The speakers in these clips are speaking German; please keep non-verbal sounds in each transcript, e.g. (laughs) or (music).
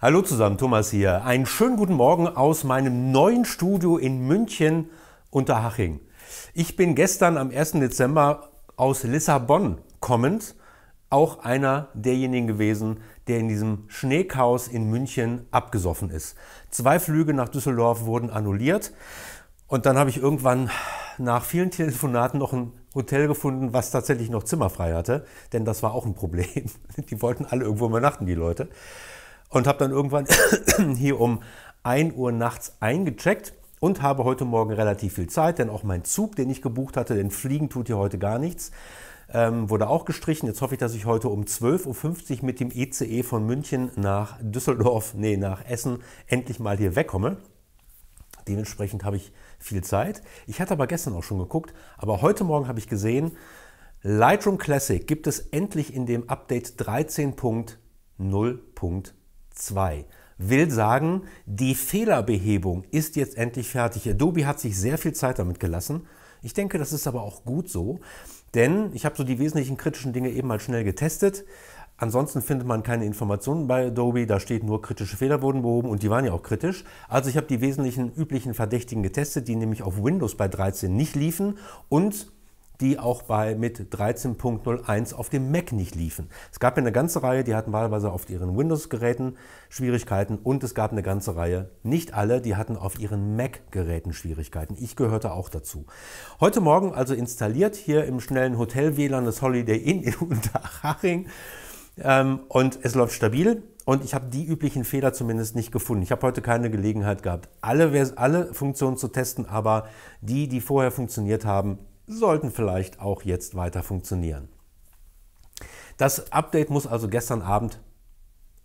Hallo zusammen, Thomas hier. Einen schönen guten Morgen aus meinem neuen Studio in München unter Haching. Ich bin gestern am 1. Dezember aus Lissabon kommend auch einer derjenigen gewesen, der in diesem Schneechaos in München abgesoffen ist. Zwei Flüge nach Düsseldorf wurden annulliert und dann habe ich irgendwann nach vielen Telefonaten noch ein Hotel gefunden, was tatsächlich noch Zimmer frei hatte, denn das war auch ein Problem. (laughs) Die wollten alle irgendwo übernachten, die Leute und habe dann irgendwann (coughs) hier um 1 Uhr nachts eingecheckt und habe heute Morgen relativ viel Zeit, denn auch mein Zug, den ich gebucht hatte, denn Fliegen tut hier heute gar nichts, ähm, wurde auch gestrichen. Jetzt hoffe ich, dass ich heute um 12.50 Uhr mit dem ECE e von München nach Düsseldorf, nee, nach Essen endlich mal hier wegkomme. Dementsprechend habe ich viel Zeit. Ich hatte aber gestern auch schon geguckt, aber heute Morgen habe ich gesehen, Lightroom Classic gibt es endlich in dem Update 13.0. 2 will sagen, die Fehlerbehebung ist jetzt endlich fertig. Adobe hat sich sehr viel Zeit damit gelassen. Ich denke, das ist aber auch gut so, denn ich habe so die wesentlichen kritischen Dinge eben mal schnell getestet. Ansonsten findet man keine Informationen bei Adobe, da steht nur kritische Fehler wurden behoben und die waren ja auch kritisch. Also ich habe die wesentlichen üblichen Verdächtigen getestet, die nämlich auf Windows bei 13 nicht liefen und die auch bei mit 13.01 auf dem Mac nicht liefen. Es gab ja eine ganze Reihe, die hatten wahlweise auf ihren Windows-Geräten Schwierigkeiten und es gab eine ganze Reihe, nicht alle, die hatten auf ihren Mac-Geräten Schwierigkeiten. Ich gehörte auch dazu. Heute Morgen also installiert hier im schnellen Hotel-WLAN das Holiday Inn in (laughs) Unterhaching ähm, und es läuft stabil. Und ich habe die üblichen Fehler zumindest nicht gefunden. Ich habe heute keine Gelegenheit gehabt, alle, alle Funktionen zu testen, aber die, die vorher funktioniert haben, sollten vielleicht auch jetzt weiter funktionieren. Das Update muss also gestern Abend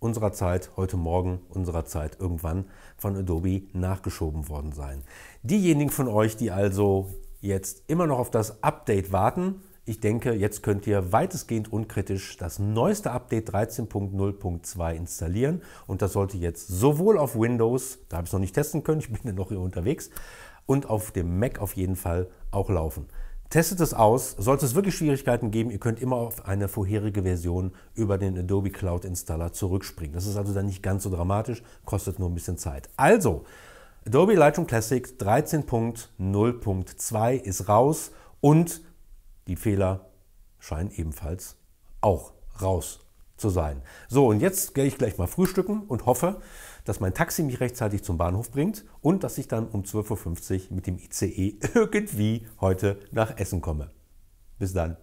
unserer Zeit, heute Morgen unserer Zeit irgendwann von Adobe nachgeschoben worden sein. Diejenigen von euch, die also jetzt immer noch auf das Update warten, ich denke, jetzt könnt ihr weitestgehend unkritisch das neueste Update 13.0.2 installieren und das sollte jetzt sowohl auf Windows, da habe ich es noch nicht testen können, ich bin ja noch hier unterwegs, und auf dem Mac auf jeden Fall auch laufen. Testet es aus. Sollte es wirklich Schwierigkeiten geben, ihr könnt immer auf eine vorherige Version über den Adobe Cloud Installer zurückspringen. Das ist also dann nicht ganz so dramatisch, kostet nur ein bisschen Zeit. Also, Adobe Lightroom Classic 13.0.2 ist raus und die Fehler scheinen ebenfalls auch raus zu sein. So, und jetzt gehe ich gleich mal frühstücken und hoffe, dass mein Taxi mich rechtzeitig zum Bahnhof bringt und dass ich dann um 12.50 Uhr mit dem ICE (laughs) irgendwie heute nach Essen komme. Bis dann.